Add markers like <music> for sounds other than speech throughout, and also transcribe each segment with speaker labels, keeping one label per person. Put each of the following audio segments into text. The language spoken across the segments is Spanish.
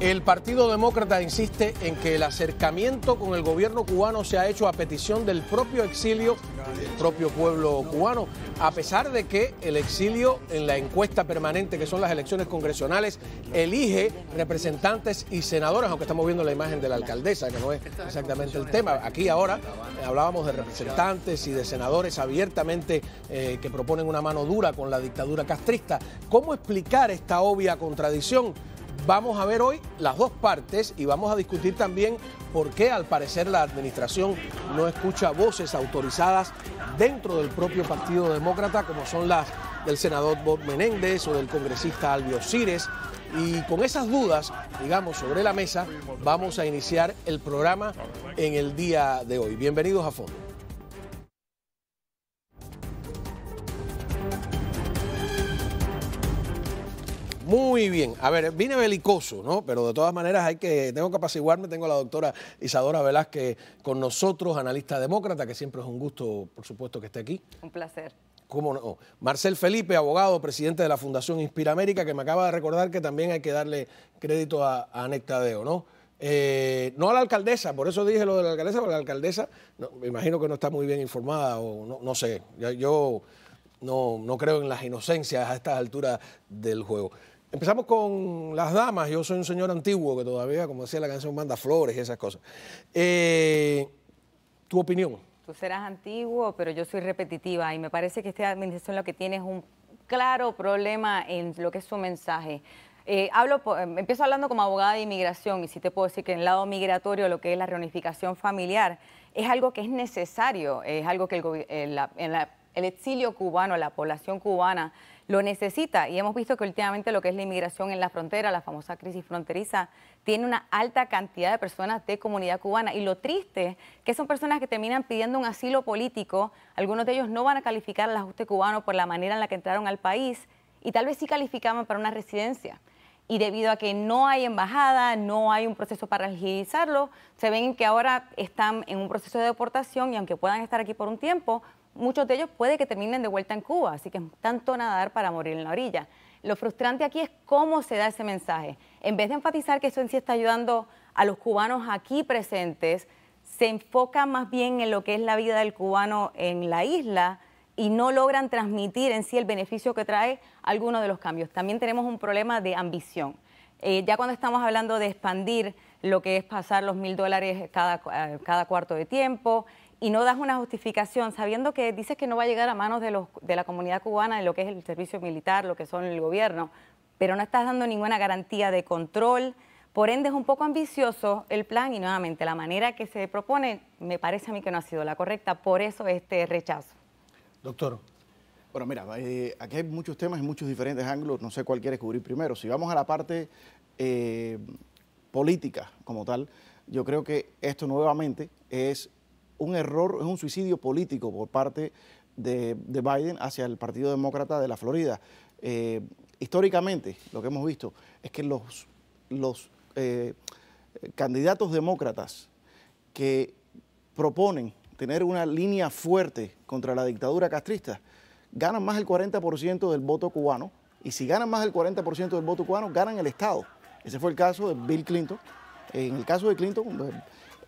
Speaker 1: El Partido Demócrata insiste en que el acercamiento con el gobierno cubano se ha hecho a petición del propio exilio, del propio pueblo cubano, a pesar de que el exilio en la encuesta permanente, que son las elecciones congresionales, elige representantes y senadores, aunque estamos viendo la imagen de la alcaldesa, que no es exactamente el tema. Aquí ahora eh, hablábamos de representantes y de senadores abiertamente eh, que proponen una mano dura con la dictadura castrista. ¿Cómo explicar esta obvia contradicción? Vamos a ver hoy las dos partes y vamos a discutir también por qué al parecer la administración no escucha voces autorizadas dentro del propio Partido Demócrata, como son las del senador Bob Menéndez o del congresista Albio Cires. Y con esas dudas, digamos, sobre la mesa, vamos a iniciar el programa en el día de hoy. Bienvenidos a fondo. Muy bien. A ver, vine belicoso, ¿no? Pero de todas maneras hay que, tengo que apaciguarme. Tengo a la doctora Isadora Velázquez con nosotros, analista demócrata, que siempre es un gusto, por supuesto, que esté aquí. Un placer. ¿Cómo no? Marcel Felipe, abogado, presidente de la Fundación Inspira América, que me acaba de recordar que también hay que darle crédito a, Anectadeo. ¿no? Eh, no a la alcaldesa, por eso dije lo de la alcaldesa, porque la alcaldesa, me imagino que no está muy bien informada, o no, no sé. yo no, no creo en las inocencias a estas alturas del juego. Empezamos con las damas. Yo soy un señor antiguo que todavía, como decía la canción, manda flores y esas cosas. Eh, tu opinión.
Speaker 2: Tú serás antiguo, pero yo soy repetitiva y me parece que esta administración lo que tiene es un claro problema en lo que es su mensaje. Eh, hablo, em, empiezo hablando como abogada de inmigración y sí te puedo decir que en el lado migratorio lo que es la reunificación familiar es algo que es necesario, es algo que el, eh, el exilio cubano, la población cubana lo necesita. Y hemos visto que últimamente lo que es la inmigración en la frontera, la famosa crisis fronteriza, tiene una alta cantidad de personas de comunidad cubana. Y lo triste que son personas que terminan pidiendo un asilo político. Algunos de ellos no van a calificar al ajuste cubano por la manera en la que entraron al país y tal vez sí calificaban para una residencia y debido a que no hay embajada, no hay un proceso para legalizarlo, se ven que ahora están en un proceso de deportación y aunque puedan estar aquí por un tiempo, muchos de ellos puede que terminen de vuelta en Cuba, así que es tanto nadar para morir en la orilla. Lo frustrante aquí es cómo se da ese mensaje. En vez de enfatizar que eso en sí está ayudando a los cubanos aquí presentes, se enfoca más bien en lo que es la vida del cubano en la isla y no logran transmitir en sí el beneficio que trae alguno de los cambios. También tenemos un problema de ambición. Eh, ya cuando estamos hablando de expandir lo que es pasar los mil dólares cada, eh, cada cuarto de tiempo, y no das una justificación, sabiendo que dices que no va a llegar a manos de, los, de la comunidad cubana, de lo que es el servicio militar, lo que son el gobierno, pero no estás dando ninguna garantía de control. Por ende, es un poco ambicioso el plan y nuevamente la manera que se propone me parece a mí que no ha sido la correcta, por eso este rechazo.
Speaker 3: Doctor. Bueno, mira, eh, aquí hay muchos temas y muchos diferentes ángulos, no sé cuál quieres cubrir primero. Si vamos a la parte eh, política como tal, yo creo que esto nuevamente es un error, es un suicidio político por parte de, Biden hacia el Partido Demócrata de la Florida. Eh, históricamente, lo que hemos visto es que los, los eh, candidatos demócratas que proponen tener una línea fuerte contra la dictadura castrista ganan más del 40% del voto cubano y si ganan más del 40% del voto cubano ganan el Estado. Ese fue el caso de Bill Clinton. En el caso de Clinton, pues,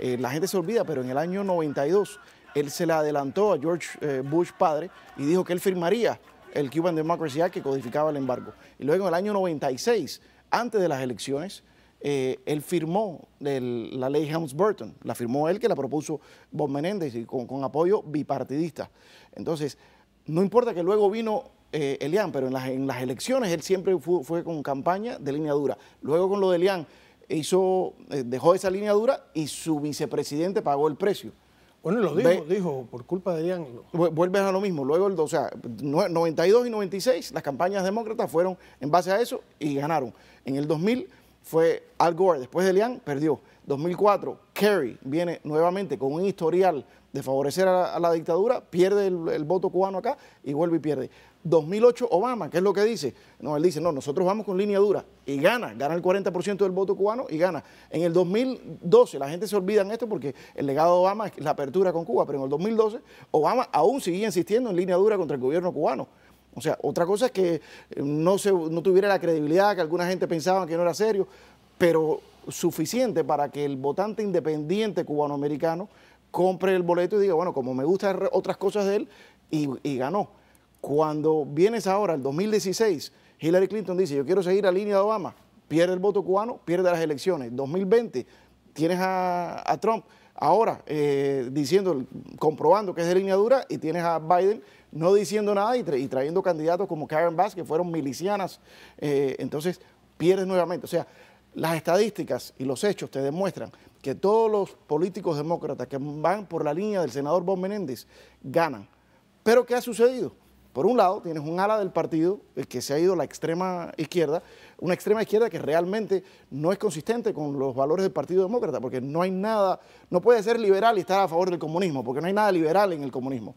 Speaker 3: eh, la gente se olvida, pero en el año 92 él se la adelantó a George eh, Bush padre y dijo que él firmaría el Cuban Democracy Act que codificaba el embargo. Y luego en el año 96, antes de las elecciones, eh, él firmó la ley Helms-Burton, la firmó él que la propuso Bob Menéndez y con, apoyo bipartidista. Entonces, no importa que luego vino Elian, pero en las, elecciones él siempre fue, fue, con campaña de línea dura. Luego con lo de Elian hizo, eh, dejó esa línea dura y su vicepresidente pagó el precio. Bueno, lo dijo, dijo, por culpa de León. Vuelve a lo mismo. Luego, el, o sea, 92 y 96, las campañas demócratas fueron en base a eso y ganaron. En el 2000 fue Al Gore, después de León, perdió. 2004, Kerry viene nuevamente con un historial de favorecer a, la dictadura, pierde el voto cubano acá y vuelve y pierde. 2008 Obama, ¿qué es lo que dice? No, él dice, no, nosotros vamos con línea dura y gana, gana el 40% del voto cubano y gana. En el 2012, la gente se olvida en esto porque el legado de Obama es la apertura con Cuba, pero en el 2012 Obama aún seguía insistiendo en línea dura contra el gobierno cubano. O sea, otra cosa es que no, se, tuviera la credibilidad que alguna gente pensaba que no era serio, pero suficiente para que el votante independiente cubanoamericano compre el boleto y diga, bueno, como me gustan otras cosas de él, y ganó. Cuando vienes ahora, el 2016, Hillary Clinton dice, yo quiero seguir la línea de Obama, pierde el voto cubano, pierde las elecciones. 2020, tienes a, Trump ahora eh, diciendo, comprobando que es de línea dura, y tienes a Biden no diciendo nada y, trayendo candidatos como Karen Bass, que fueron milicianas. Eh, entonces, pierdes nuevamente. O sea, las estadísticas y los hechos te demuestran que todos los políticos demócratas que van por la línea del senador Bob Menéndez ganan. Pero ¿qué ha sucedido? Por un lado, tienes un ala del partido que se ha ido a la extrema izquierda, una extrema izquierda que realmente no es consistente con los valores del Partido Demócrata, porque no hay nada, no puede ser liberal y estar a favor del comunismo, porque no hay nada liberal en el comunismo.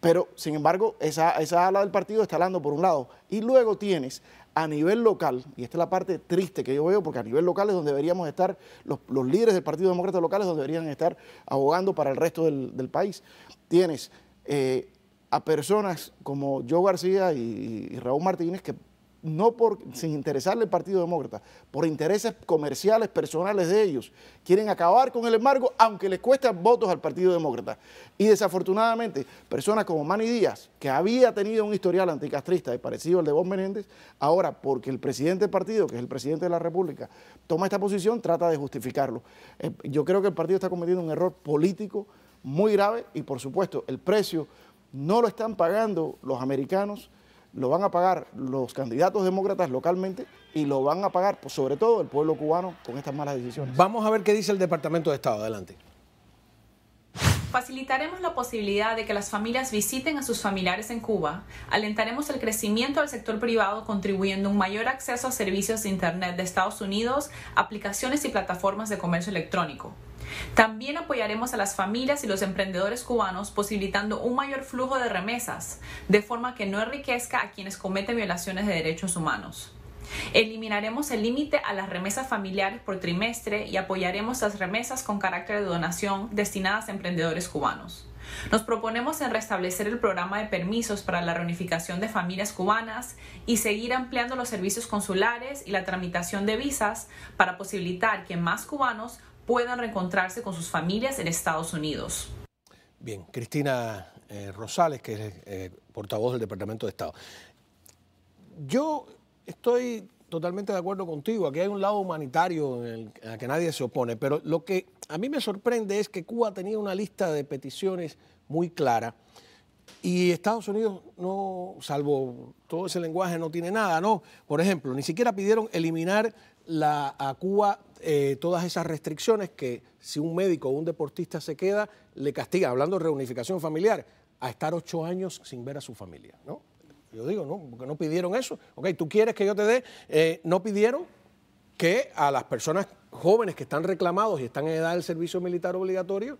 Speaker 3: Pero, sin embargo, esa, ala del partido está hablando por un lado. Y luego tienes a nivel local, y esta es la parte triste que yo veo, porque a nivel local es donde deberíamos estar, los, líderes del Partido Demócrata local es donde deberían estar abogando para el resto del, país. Tienes eh, a personas como Joe García y, Raúl Martínez que no por, sin interesarle el Partido Demócrata, por intereses comerciales, personales de ellos, quieren acabar con el embargo, aunque les cuesta votos al Partido Demócrata. Y desafortunadamente, personas como Manny Díaz, que había tenido un historial anticastrista y parecido al de Bob Menéndez, ahora, porque el presidente del partido, que es el presidente de la República, toma esta posición, trata de justificarlo. Eh, yo creo que el partido está cometiendo un error político muy grave y, por supuesto, el precio no lo están pagando los americanos, lo van a pagar los candidatos demócratas localmente y lo van a pagar, pues, sobre todo, el pueblo cubano con estas malas decisiones. Vamos a ver qué dice el Departamento de Estado. Adelante.
Speaker 2: Facilitaremos la posibilidad de que las familias visiten a sus familiares en Cuba. Alentaremos el crecimiento del sector privado contribuyendo a un mayor acceso a servicios de Internet de Estados Unidos, aplicaciones y plataformas de comercio electrónico. También apoyaremos a las familias y los emprendedores cubanos posibilitando un mayor flujo de remesas, de forma que no enriquezca a quienes cometen violaciones de derechos humanos. Eliminaremos el límite a las remesas familiares por trimestre y apoyaremos las remesas con carácter de donación destinadas a emprendedores cubanos. Nos proponemos en restablecer el programa de permisos para la reunificación de familias cubanas y seguir ampliando los servicios consulares y la tramitación de visas para posibilitar que más cubanos puedan reencontrarse con sus familias en Estados Unidos.
Speaker 1: Bien, Cristina eh, Rosales, que es eh, portavoz del Departamento de Estado. Yo estoy totalmente de acuerdo contigo, aquí hay un lado humanitario en el, que nadie se opone, pero lo que a mí me sorprende es que Cuba tenía una lista de peticiones muy clara y Estados Unidos no, salvo todo ese lenguaje, no tiene nada, ¿no? Por ejemplo, ni siquiera pidieron eliminar la, a Cuba eh, todas esas restricciones que si un médico o un deportista se queda, le castiga, hablando de reunificación familiar, a estar ocho años sin ver a su familia, ¿no? Yo digo, no, porque no pidieron eso. Ok, tú quieres que yo te dé, eh, no pidieron que a las personas jóvenes que están reclamados y están en edad del servicio militar obligatorio,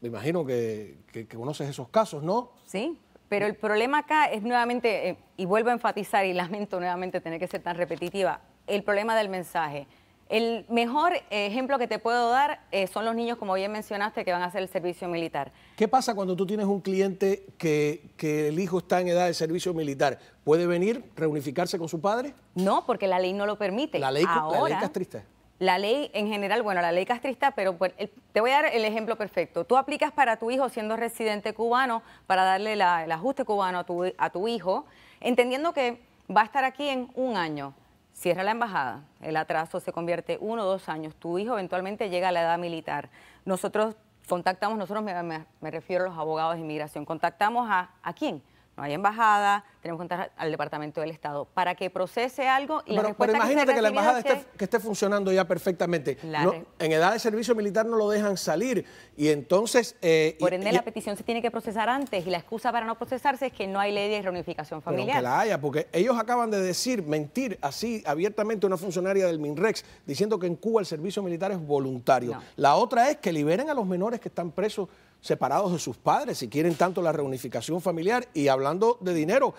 Speaker 1: me imagino que, conoces esos casos, ¿no? Sí.
Speaker 2: Pero el problema acá es nuevamente, eh, y vuelvo a enfatizar y lamento nuevamente tener que ser tan repetitiva, el problema del mensaje. El mejor ejemplo que te puedo dar eh, son los niños, como bien mencionaste, que van a hacer el servicio militar.
Speaker 1: ¿Qué pasa cuando tú tienes un cliente que, el hijo está en edad de servicio militar? ¿Puede venir, reunificarse con su padre?
Speaker 2: No, porque la ley no lo permite. La ley, la ley castrista. La ley en general, bueno, la ley castrista, pero pues, te voy a dar el ejemplo perfecto. Tú aplicas para tu hijo siendo residente cubano para darle el ajuste cubano a tu, a tu hijo, entendiendo que va a estar aquí en un año cierra la embajada, el atraso se convierte uno o dos años, tu hijo eventualmente llega a la edad militar. Nosotros contactamos, nosotros me, me refiero a los abogados de inmigración, contactamos a, ¿a quién? no hay embajada, tenemos que contar al Departamento del Estado para que procese algo y pero, la pero imagínate que, la embajada
Speaker 1: Esté, funcionando ya perfectamente. en edad de servicio militar no lo dejan salir y entonces... Eh, Por ende, la
Speaker 2: petición se tiene que procesar antes y la excusa para no procesarse es que no hay ley de reunificación familiar. que la
Speaker 1: haya, porque ellos acaban de decir, mentir así abiertamente una funcionaria del MINREX diciendo que en Cuba el servicio militar es voluntario. La otra es que liberen a los menores que están presos separados de sus padres, si quieren tanto la reunificación familiar. Y hablando de dinero,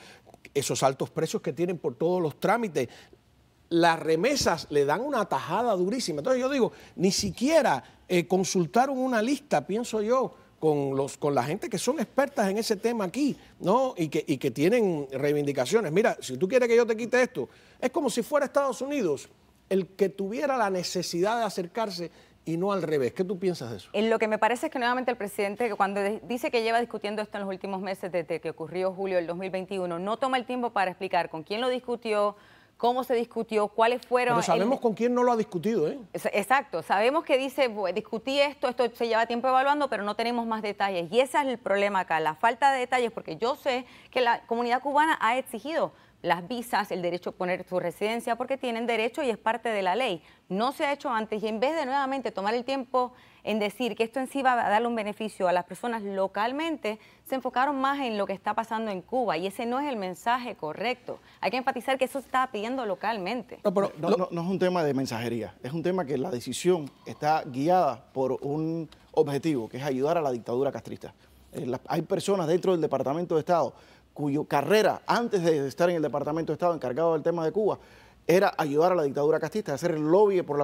Speaker 1: esos altos precios que tienen por todos los trámites, las remesas le dan una tajada durísima. Entonces yo digo, ni siquiera eh, consultaron una lista, pienso yo, con, los, con la gente que son expertas en ese tema aquí, ¿no? Y que, y que tienen reivindicaciones. Mira, si tú quieres que yo te quite esto, es como si fuera Estados Unidos el que tuviera la necesidad de acercarse y no al revés. ¿Qué tú piensas de eso?
Speaker 2: En lo que me parece es que nuevamente el presidente, cuando dice que lleva discutiendo esto en los últimos meses, desde que ocurrió julio del 2021, no toma el tiempo para explicar con quién lo discutió, cómo se discutió, cuáles fueron... Pero sabemos
Speaker 1: con quién no lo ha discutido, ¿eh?
Speaker 2: Exacto, sabemos que dice, discutí esto, esto se lleva tiempo evaluando, pero no tenemos más detalles. Y ese es el problema acá, la falta de detalles, porque yo sé que la comunidad cubana ha exigido las visas, el derecho a poner su residencia, porque tienen derecho y es parte de la ley. No se ha hecho antes y en vez de nuevamente tomar el tiempo en decir que esto en sí va a darle un beneficio a las personas localmente, se enfocaron más en lo que está pasando en Cuba y ese no es el mensaje correcto. Hay que enfatizar que eso se está pidiendo localmente. No, pero no,
Speaker 3: es un tema de mensajería, es un tema que la decisión está guiada por un objetivo, que es ayudar a la dictadura castrista. Eh, hay personas dentro del Departamento de Estado cuyo carrera, antes de estar en el Departamento de Estado encargado del tema de Cuba, era ayudar a la dictadura castista, hacer el lobby por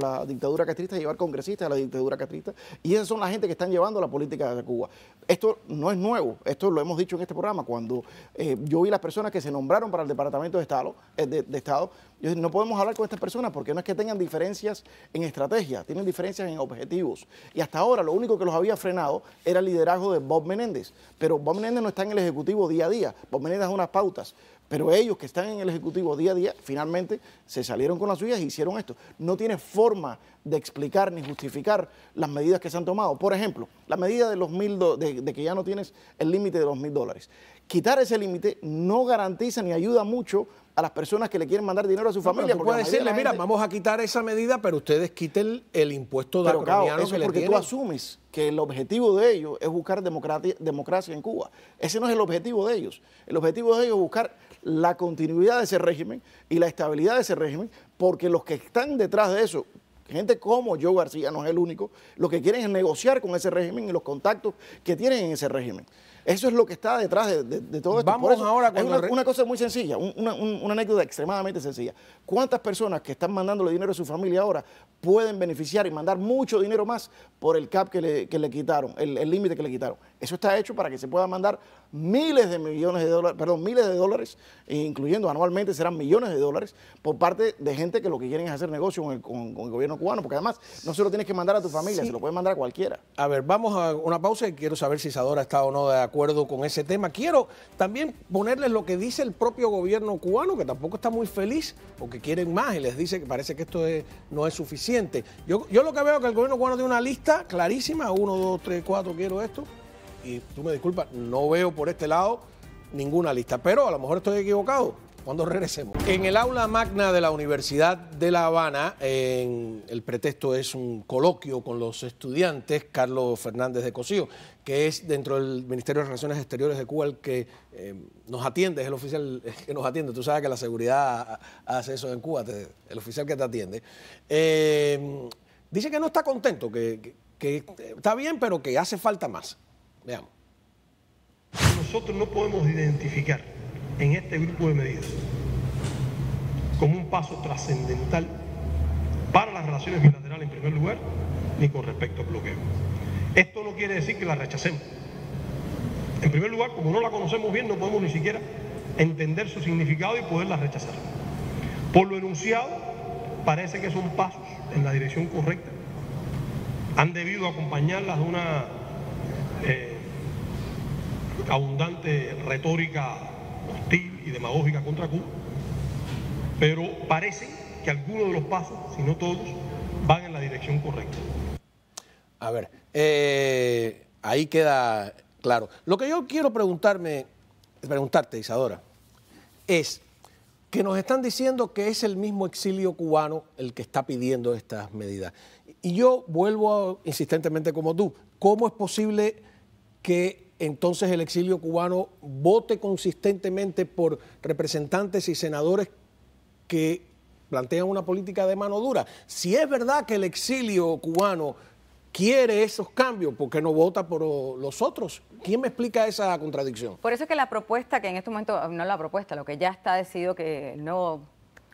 Speaker 3: la, dictadura castrista, llevar congresistas a la dictadura castrista. Y esas son la gente que están llevando la política de Cuba. Esto no es nuevo, esto lo hemos dicho en este programa. Cuando eh, yo vi las personas que se nombraron para el Departamento de Estado, eh, de, de, Estado yo no podemos hablar con estas personas porque no es que tengan diferencias en estrategia, tienen diferencias en objetivos. Y hasta ahora lo único que los había frenado era el liderazgo de Bob Menéndez. Pero Bob Menéndez no está en el Ejecutivo día a día, Bob Menéndez da unas pautas. Pero ellos que están en el Ejecutivo día a día, finalmente se salieron con las suyas y hicieron esto. No tiene forma de explicar ni justificar las medidas que se han tomado. Por ejemplo, la medida de los mil de, de, que ya no tienes el límite de los mil dólares. Quitar ese límite no garantiza ni ayuda mucho a las personas que le quieren mandar dinero a su familia. Tú decirle, mira,
Speaker 1: vamos a quitar esa medida, pero ustedes
Speaker 3: quiten el impuesto de claro, eso porque tú asumes que el objetivo de ellos es buscar democracia en Cuba. Ese no es el objetivo de ellos. El objetivo de ellos es buscar la continuidad de ese régimen y la estabilidad de ese régimen, porque los que están detrás de eso, gente como yo García, no es el único, lo que quieren es negociar con ese régimen y los contactos que tienen en ese régimen. Eso es lo que está detrás de, todo esto. Vamos ahora con una, cosa muy sencilla, una, anécdota extremadamente sencilla. ¿Cuántas personas que están mandándole dinero a su familia ahora pueden beneficiar y mandar mucho dinero más por el cap que le, que le quitaron, el límite que le quitaron? Eso está hecho para que se pueda mandar miles de millones de dólares, perdón, miles de dólares, incluyendo anualmente serán millones de dólares, por parte de gente que lo que quieren es hacer negocio con el, gobierno cubano, porque además no se lo tienes que mandar a tu familia, se lo puede mandar a cualquiera.
Speaker 1: A ver, vamos a una pausa y quiero saber si Isadora está o no de acuerdo con ese tema. Quiero también ponerles lo que dice el propio gobierno cubano, que tampoco está muy feliz, porque quieren más y les dice que parece que esto no es suficiente. Yo, yo lo que veo es que el gobierno cubano tiene una lista clarísima, uno, dos, tres, cuatro, quiero esto y tú me disculpas, no veo por este lado ninguna lista, pero a lo mejor estoy equivocado cuando regresemos. En el aula magna de la Universidad de La Habana, el pretexto es un coloquio con los estudiantes, Carlos Fernández de Cosío, que es dentro del Ministerio de Relaciones Exteriores de Cuba el que eh, nos atiende, es el oficial que nos atiende. Tú sabes que la seguridad hace eso en Cuba, el oficial que te atiende. Eh, dice que no está contento, que está bien, pero que hace falta más. Veamos. Nosotros no podemos identificar en este grupo de medidas como un paso trascendental para las relaciones bilaterales en primer lugar, ni con respecto al bloqueo. Esto no quiere decir que la rechacemos. En primer lugar, como no la conocemos bien, no podemos ni siquiera entender su significado y poderla rechazar. Por lo enunciado, parece que son pasos en la dirección correcta. Han debido acompañarlas de una eh, abundante retórica hostil y demagógica contra Cuba, pero parece que algunos de los pasos, si no todos, van en la dirección correcta. A ver, eh, ahí queda claro. Lo que yo quiero preguntarme, preguntarte, Isadora, es que nos están diciendo que es el mismo exilio cubano el que está pidiendo estas medidas. Y yo vuelvo insistentemente como tú, ¿cómo es posible que entonces el exilio cubano vote consistentemente por representantes y senadores que plantean una política de mano dura. Si es verdad que el exilio cubano quiere esos cambios, ¿por qué no vota por los otros? ¿Quién me explica esa contradicción? Por
Speaker 2: eso es que la propuesta, que en este momento, no la propuesta, lo que ya está decidido que no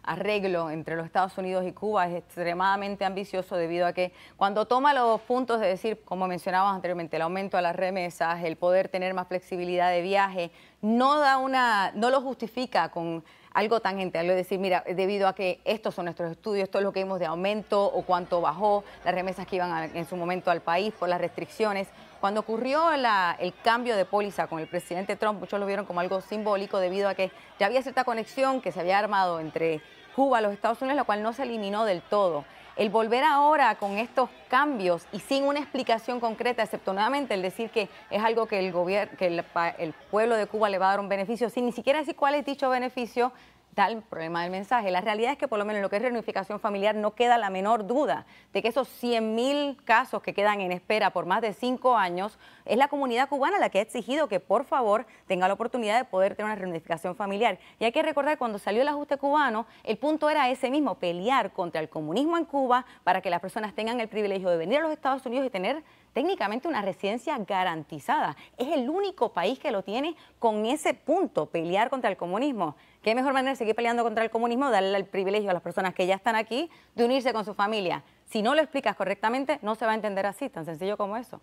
Speaker 2: arreglo entre los Estados Unidos y Cuba es extremadamente ambicioso debido a que cuando toma los puntos de decir, como mencionábamos anteriormente, el aumento a las remesas, el poder tener más flexibilidad de viaje, no da una, no lo justifica con algo tangente, algo de decir, mira, debido a que estos son nuestros estudios, esto es lo que vimos de aumento o cuánto bajó, las remesas que iban en su momento al país por las restricciones, cuando ocurrió el cambio de póliza con el presidente Trump, muchos lo vieron como algo simbólico debido a que ya había cierta conexión que se había armado entre Cuba y los Estados Unidos, la cual no se eliminó del todo. El volver ahora con estos cambios y sin una explicación concreta, excepto nuevamente el decir que es algo que el, gobierno, que el, el pueblo de Cuba le va a dar un beneficio, sin ni siquiera decir cuál es dicho beneficio, tal problema del mensaje. La realidad es que por lo menos en lo que es reunificación familiar no queda la menor duda de que esos 100.000 casos que quedan en espera por más de cinco años, es la comunidad cubana la que ha exigido que por favor tenga la oportunidad de poder tener una reunificación familiar. Y hay que recordar que cuando salió el ajuste cubano, el punto era ese mismo, pelear contra el comunismo en Cuba para que las personas tengan el privilegio de venir a los Estados Unidos y tener técnicamente una residencia garantizada. Es el único país que lo tiene con ese punto, pelear contra el comunismo. ¿Qué mejor manera de seguir peleando contra el comunismo? Darle el privilegio a las personas que ya están aquí de unirse con su familia. Si no lo explicas correctamente, no se va a entender así, tan sencillo como eso.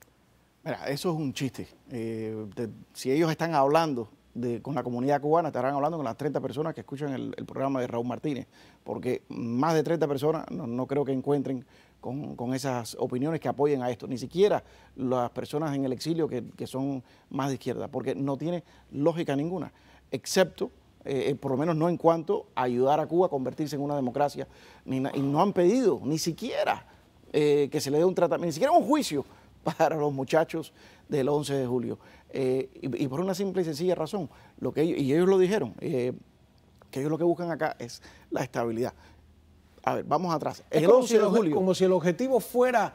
Speaker 3: Mira, eso es un chiste. Eh, si ellos están hablando con la comunidad cubana, estarán hablando con las 30 personas que escuchan el, programa de Raúl Martínez, porque más de 30 personas no creo que encuentren con, con, esas opiniones que apoyen a esto, ni siquiera las personas en el exilio que, son más de izquierda, porque no tiene lógica ninguna, excepto, eh, eh, por lo menos no en cuanto a ayudar a Cuba a convertirse en una democracia, ni y no han pedido ni siquiera eh, que se le dé un tratamiento, ni siquiera un juicio <laughs> para los muchachos del 11 de julio. y, por una simple y sencilla razón, lo que y ellos lo dijeron, que ellos lo que buscan acá es la estabilidad. A ver, vamos atrás. el 11 de julio. Como
Speaker 1: si el objetivo fuera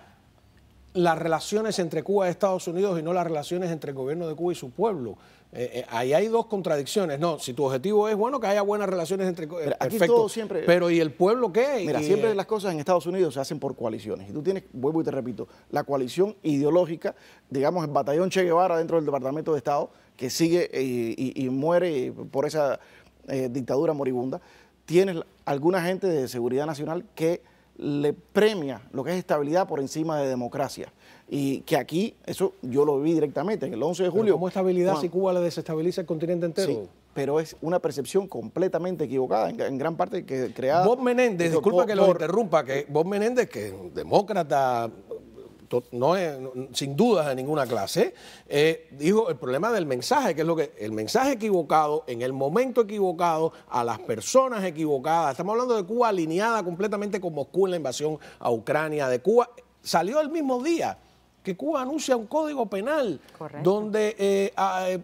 Speaker 1: las relaciones entre Cuba y Estados Unidos y no las relaciones entre el gobierno de Cuba y su pueblo. Eh, eh, ahí hay dos contradicciones. No, si tu objetivo es bueno que haya buenas relaciones entre eh, pero aquí todo siempre, pero ¿y
Speaker 3: el pueblo qué? Mira, siempre las cosas en Estados Unidos se hacen por coaliciones. Y tú tienes, vuelvo y te repito, la coalición ideológica, digamos el batallón Che Guevara dentro del Departamento de Estado, que sigue y muere por esa dictadura moribunda tienes alguna gente de seguridad nacional que le premia lo que es estabilidad por encima de democracia. Y que aquí, eso yo lo vi directamente, en el 11 de julio. ¿Cómo estabilidad si
Speaker 1: Cuba le desestabiliza el continente entero? Sí,
Speaker 3: pero es una percepción completamente equivocada, en, gran parte que creada... Bob Menéndez, disculpa que lo interrumpa, que Bob Menéndez, que
Speaker 1: es demócrata, no sin dudas de ninguna clase, eh, dijo el problema del mensaje, que es lo que el mensaje equivocado, en el momento equivocado, a las personas equivocadas. Estamos hablando de Cuba alineada completamente con Moscú en la invasión a Ucrania de Cuba. Salió el mismo día que Cuba anuncia un código penal
Speaker 3: donde eh, eh,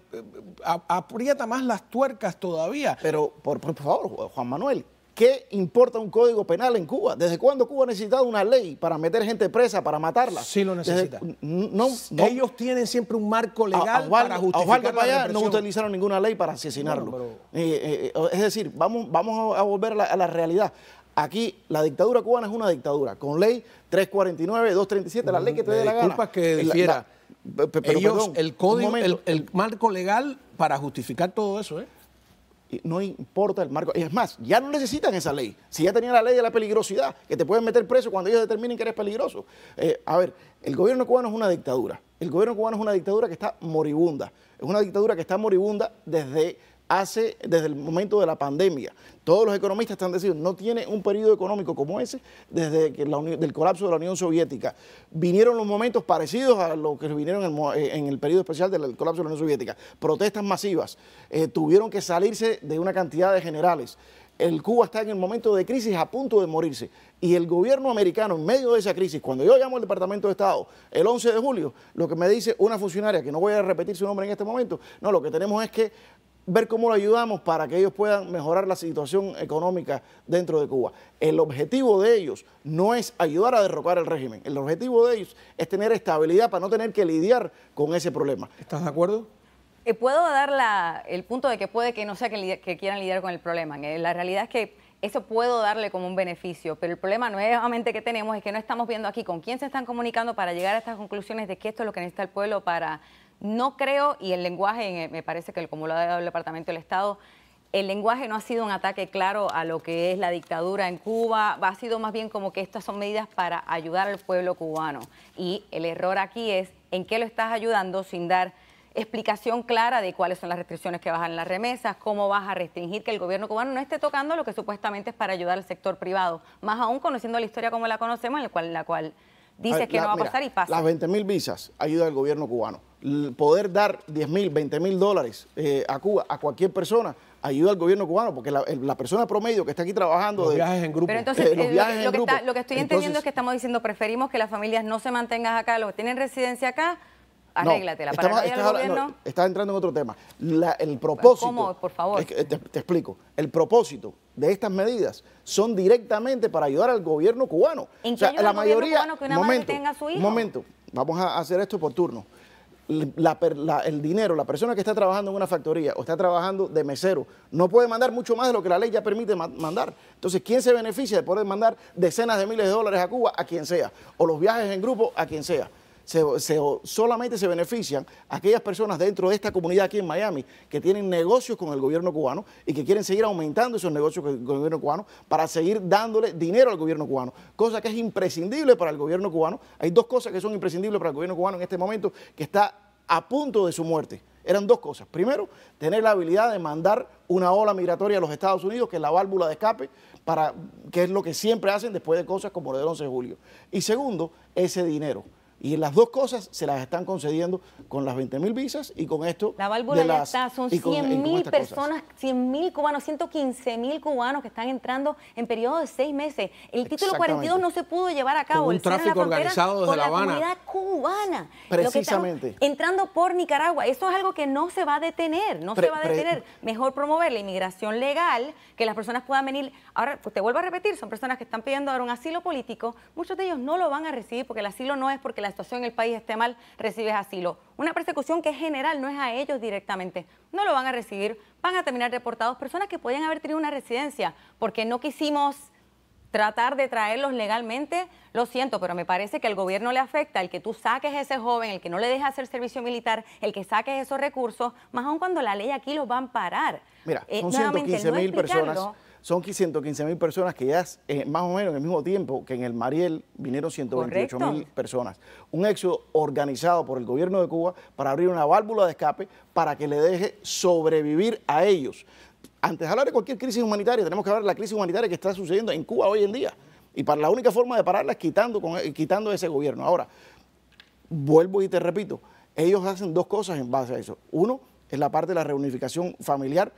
Speaker 3: aprieta más las tuercas todavía. Pero por favor, Juan Manuel, ¿Qué importa un código penal en Cuba? ¿Desde cuándo Cuba ha necesitado una ley para meter gente presa, para matarla? Sí lo necesita. no, Ellos tienen siempre un marco legal para justificar a no utilizaron ninguna ley para asesinarlo. Eh, eh, eh, es decir, vamos, a volver a la, realidad. Aquí la dictadura cubana es una dictadura, con ley 349, 237, la ley que te dé mm, la gana. que pero Ellos, perdón, el código, el, el, marco legal para justificar todo eso, ¿eh? no importa el marco. Es más, ya no necesitan esa ley. Si ya tenían la ley de la peligrosidad, que te pueden meter preso cuando ellos determinen que eres peligroso. Eh, a ver, el gobierno cubano es una dictadura. El gobierno cubano es una dictadura que está moribunda. Es una dictadura que está moribunda desde hace desde el momento de la pandemia. Todos los economistas están diciendo, no tiene un periodo económico como ese desde que colapso de la Unión Soviética. Vinieron los momentos parecidos a los que vinieron en el, eh, periodo especial del colapso de la Unión Soviética. Protestas masivas, eh, tuvieron que salirse de una cantidad de generales. El Cuba está en el momento de crisis a punto de morirse. Y el gobierno americano, en medio de esa crisis, cuando yo llamo al Departamento de Estado el 11 de julio, lo que me dice una funcionaria, que no voy a repetir su nombre en este momento, no, lo que tenemos es que ver cómo lo ayudamos para que ellos puedan mejorar la situación económica dentro de Cuba. El objetivo de ellos no es ayudar a derrocar el régimen, el objetivo de ellos es tener estabilidad para no tener que lidiar con ese problema. ¿Estás de acuerdo?
Speaker 2: Eh, puedo dar el punto de que puede que no sea que, quieran lidiar con el problema. Eh, la realidad es que eso puedo darle como un beneficio, pero el problema nuevamente que tenemos es que no estamos viendo aquí con quién se están comunicando para llegar a estas conclusiones de que esto es lo que necesita el pueblo para no creo, y el lenguaje, eh, me parece que como lo ha dado el Departamento del Estado, el lenguaje no ha sido un ataque claro a lo que es la dictadura en Cuba, ha sido más bien como que estas son medidas para ayudar al pueblo cubano. Y el error aquí es en qué lo estás ayudando sin dar explicación clara de cuáles son las restricciones que bajan las remesas, cómo vas a restringir que el gobierno cubano no esté tocando lo que supuestamente es para ayudar al sector privado, más aún conociendo la historia como la conocemos, en la cual, la cual dices que no va a pasar y pasa. Las
Speaker 3: 20 mil visas ayuda al gobierno cubano. poder dar 10 mil, 20 mil dólares eh, a Cuba, a cualquier persona, ayuda al gobierno cubano, porque la, persona promedio que está aquí trabajando... Los de, viajes en grupo. Pero entonces, <laughs> los viajes eh, lo, que
Speaker 2: lo, que estoy entendiendo es que estamos diciendo, preferimos que las familias no se mantengan acá, los que tienen residencia acá, arréglatela.
Speaker 3: estás, entrando en otro tema. el propósito... Por favor. Eh, te explico. El propósito de estas medidas son directamente para ayudar al gobierno cubano. ¿En qué o sea, la mayoría, que una momento, momento, vamos a hacer esto por turno. el dinero, la persona que está trabajando en una factoría o está trabajando de mesero, no puede mandar mucho más de lo que la ley ya permite mandar. Entonces, ¿quién se beneficia de poder mandar decenas de miles de dólares a Cuba? A quien sea. O los viajes en grupo, a quien sea se, solamente se benefician aquellas personas dentro de esta comunidad aquí en Miami que tienen negocios con el gobierno cubano y que quieren seguir aumentando esos negocios con el gobierno cubano para seguir dándole dinero al gobierno cubano, cosa que es imprescindible para el gobierno cubano. Hay dos cosas que son imprescindibles para el gobierno cubano en este momento que está a punto de su muerte. Eran dos cosas. Primero, tener la habilidad de mandar una ola migratoria a los Estados Unidos, que es la válvula de escape, para, que es lo que siempre hacen después de cosas como el del 11 de julio. Y segundo, ese dinero y las dos cosas se las están concediendo con las 20 mil visas y con esto. La válvula de son 100 mil personas,
Speaker 2: 100 mil cubanos, 115 mil cubanos que están entrando en periodo de seis meses. El título 42 no se pudo llevar a cabo. Con un el tráfico organizado desde La Habana. La comunidad cubana. Precisamente. Entrando por Nicaragua. Eso es algo que no se va a detener, no se va a detener. Mejor promover la inmigración legal, que las personas puedan venir. Ahora, pues, te vuelvo a repetir, son personas que están pidiendo ahora un asilo político. Muchos de ellos no lo van a recibir porque el asilo no es porque la situación en el país esté mal, recibes asilo. Una persecución que es general, no es a ellos directamente. No lo van a recibir, van a terminar deportados personas que podían haber tenido una residencia porque no quisimos tratar de traerlos legalmente, lo siento, pero me parece que al gobierno le afecta el que tú saques a ese joven, el que no le deje hacer servicio militar, el que saques esos recursos, más aún cuando la ley aquí los va a amparar.
Speaker 3: Mira, eh, son 115 mil personas son 115 mil personas que ya eh, más o menos en el mismo tiempo que en el Mariel vinieron 128 mil personas. Un éxodo organizado por el gobierno de Cuba para abrir una válvula de escape para que le deje sobrevivir a ellos. Antes de hablar de cualquier crisis humanitaria, tenemos que hablar de la crisis humanitaria que está sucediendo en Cuba hoy en día. Y para la única forma de pararla es quitando, con, eh, quitando ese gobierno. Ahora, vuelvo y te repito, ellos hacen dos cosas en base a eso. Uno, es la parte de la reunificación familiar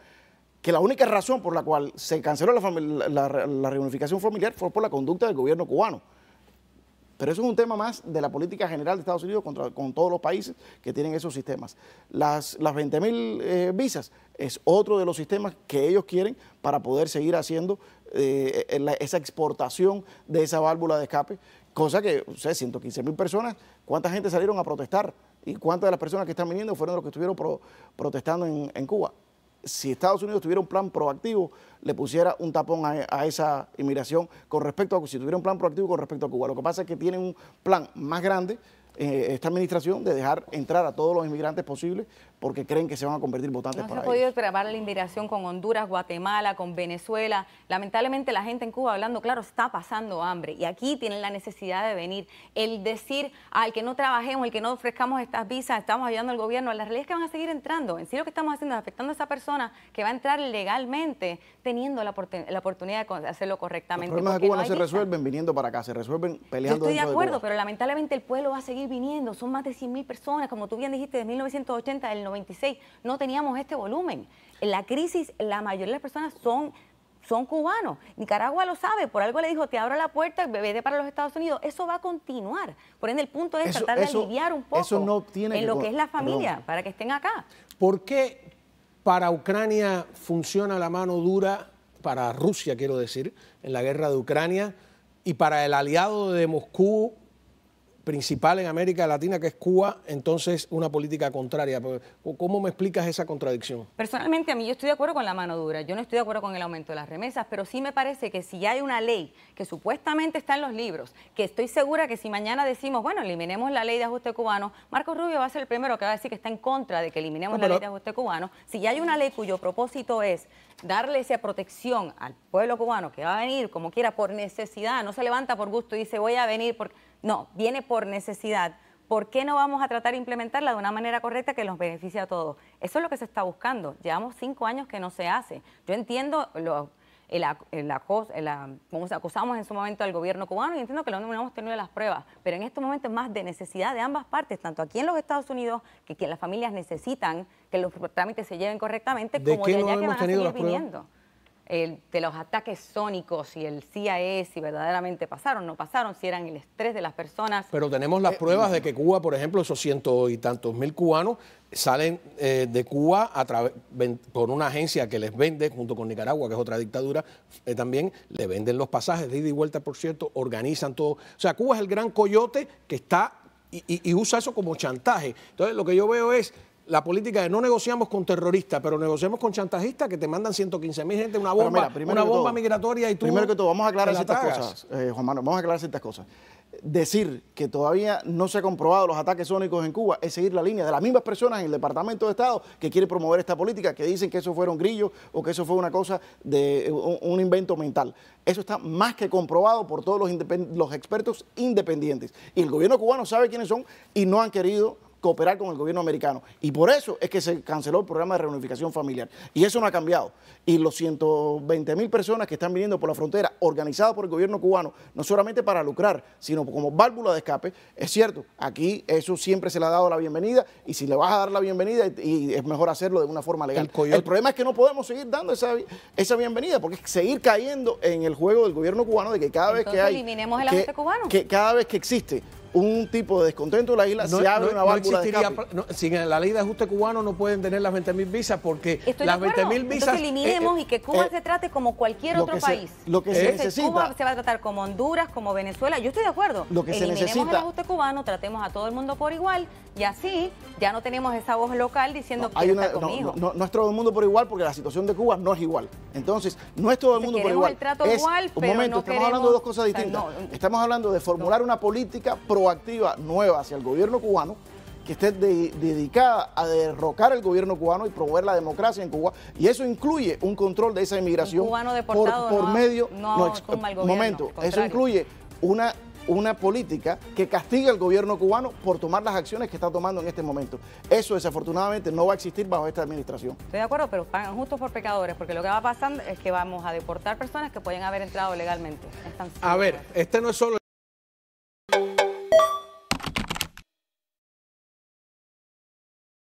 Speaker 3: que la única razón por la cual se canceló la, reunificación familiar fue por la conducta del gobierno cubano. Pero eso es un tema más de la política general de Estados Unidos contra, con todos los países que tienen esos sistemas. Las, las 20.000 eh, visas es otro de los sistemas que ellos quieren para poder seguir haciendo eh, esa exportación de esa válvula de escape, cosa que, o sea, 115.000 personas, ¿cuánta gente salieron a protestar? ¿Y cuántas de las personas que están viniendo fueron los que estuvieron protestando en Cuba? si Estados Unidos tuviera un plan proactivo, le pusiera un tapón a, esa inmigración con respecto a si tuviera un plan proactivo con respecto a Cuba. Lo que pasa es que tienen un plan más grande eh, esta administración de dejar entrar a todos los inmigrantes posibles, porque creen que se van a convertir votantes no para se
Speaker 2: ha podido la inmigración con Honduras, Guatemala, con Venezuela. Lamentablemente la gente en Cuba, hablando claro, está pasando hambre y aquí tienen la necesidad de venir. El decir al que no trabajemos, el que no ofrezcamos estas visas, estamos ayudando al gobierno, la realidad es que van a seguir entrando. En sí lo que estamos haciendo es afectando a esa persona que va a entrar legalmente teniendo la, oportunidad de hacerlo correctamente. Los problemas de Cuba no, se resuelven
Speaker 3: viniendo para acá, se resuelven peleando. Yo estoy de acuerdo,
Speaker 2: pero lamentablemente el pueblo va a seguir viniendo. Son más de 100.000 personas, como tú bien dijiste, de 1980 el 90. 26 no teníamos este volumen. En la crisis, la mayoría de las personas son son cubanos. Nicaragua lo sabe, por algo le dijo, te abro la puerta, vete para los Estados Unidos. Eso va a continuar. Por ende, el punto es tratar de aliviar un poco
Speaker 3: en lo que es la familia,
Speaker 2: para que estén acá.
Speaker 1: ¿Por qué para Ucrania funciona la mano dura, para Rusia quiero decir, en la guerra de Ucrania, y para el aliado de Moscú principal en América Latina, que es Cuba, entonces una política contraria. ¿Cómo me explicas esa contradicción?
Speaker 2: Personalmente a mí yo estoy de acuerdo con la mano dura, yo no estoy de acuerdo con el aumento de las remesas, pero sí me parece que si hay una ley que supuestamente está en los libros, que estoy segura que si mañana decimos, bueno, eliminemos la ley de ajuste cubano, Marcos Rubio va a ser el primero que va a decir que está en contra de que eliminemos la ley de ajuste cubano, si ya hay una ley cuyo propósito es darle esa protección al pueblo cubano que va a venir como quiera por necesidad, no se levanta por gusto y dice voy a venir por no, viene por necesidad, ¿por qué no vamos a tratar de implementarla de una manera correcta que nos beneficie a todos? Eso es lo que se está buscando. Llevamos cinco años que no se hace. Yo entiendo lo, el, acusamos en su momento al gobierno cubano y entiendo que no hemos tenido las pruebas, pero en estos momentos es más de necesidad de ambas partes, tanto aquí en los Estados Unidos, que, las familias necesitan que los trámites se lleven correctamente, como de allá que van a seguir viniendo de los ataques sónicos y el CIA, si verdaderamente pasaron, no pasaron, si eran el estrés de las personas.
Speaker 1: Pero tenemos las eh, pruebas mm. de que Cuba, por ejemplo, esos ciento y tantos mil cubanos salen eh, de Cuba a por una agencia que les vende, junto con Nicaragua, que es otra dictadura, eh, también le venden los pasajes de ida y vuelta, por cierto, organizan todo. O sea, Cuba es el gran coyote que está y, y, usa eso como chantaje. Entonces, lo que yo veo es la política de no negociamos con terroristas, pero negociamos con chantajistas que te mandan 115 mil gente, una bomba, una bomba migratoria y tú. Primero que todo, vamos a aclarar ciertas cosas,
Speaker 3: eh, Juan Manuel, vamos a aclarar ciertas cosas. Decir que todavía no se ha comprobado los ataques sónicos en Cuba es seguir la línea de las mismas personas en el Departamento de Estado que quiere promover esta política, que dicen que eso fueron grillos o que eso fue una cosa de eh, un, invento mental. Eso está más que comprobado por todos los expertos independientes. Y el gobierno cubano sabe quiénes son y no han querido cooperar con el gobierno americano. Y por eso es que se canceló el programa de reunificación familiar. Y eso no ha cambiado. Y los 120 mil personas que están viniendo por la frontera, organizadas por el gobierno cubano, no solamente para lucrar, sino como válvula de escape, es cierto, aquí eso siempre se le ha dado la bienvenida y si le vas a dar la bienvenida y es mejor hacerlo de una forma legal. El, problema es que no podemos seguir dando esa, esa bienvenida porque es seguir cayendo en el juego del gobierno cubano de que cada vez que hay... Eliminemos el que, cubano. Que cada vez que existe un tipo de descontento de la isla, no, se abre una válvula
Speaker 1: Sin la ley de ajuste cubano no pueden tener las mil visas porque las 20.000 visas... Entonces eliminemos eh, y que Cuba eh, se
Speaker 2: trate como cualquier otro país. lo que se necesita... Cuba se va a tratar como Honduras, como Venezuela. Yo estoy de acuerdo. Lo que se necesita, el ajuste cubano, tratemos a todo el mundo por igual y así ya no tenemos esa voz local diciendo que No,
Speaker 3: es todo el mundo por igual porque la situación de Cuba no es igual. Entonces, no es todo el mundo por igual. es, igual, pero Un momento, estamos hablando de dos cosas distintas. estamos hablando de formular una política activa nueva hacia el gobierno cubano que esté dedicada a derrocar el gobierno cubano y promover la democracia en Cuba. Y eso incluye un control de esa inmigración por, medio... No, momento, eso incluye una una política que castiga al gobierno cubano por tomar las acciones que está tomando en este momento. Eso desafortunadamente no va a existir bajo esta administración. Estoy
Speaker 2: de acuerdo, pero pagan justo por pecadores, porque lo que va pasando es que vamos a deportar personas que pueden haber entrado legalmente. a ver,
Speaker 3: este no es solo...
Speaker 2: you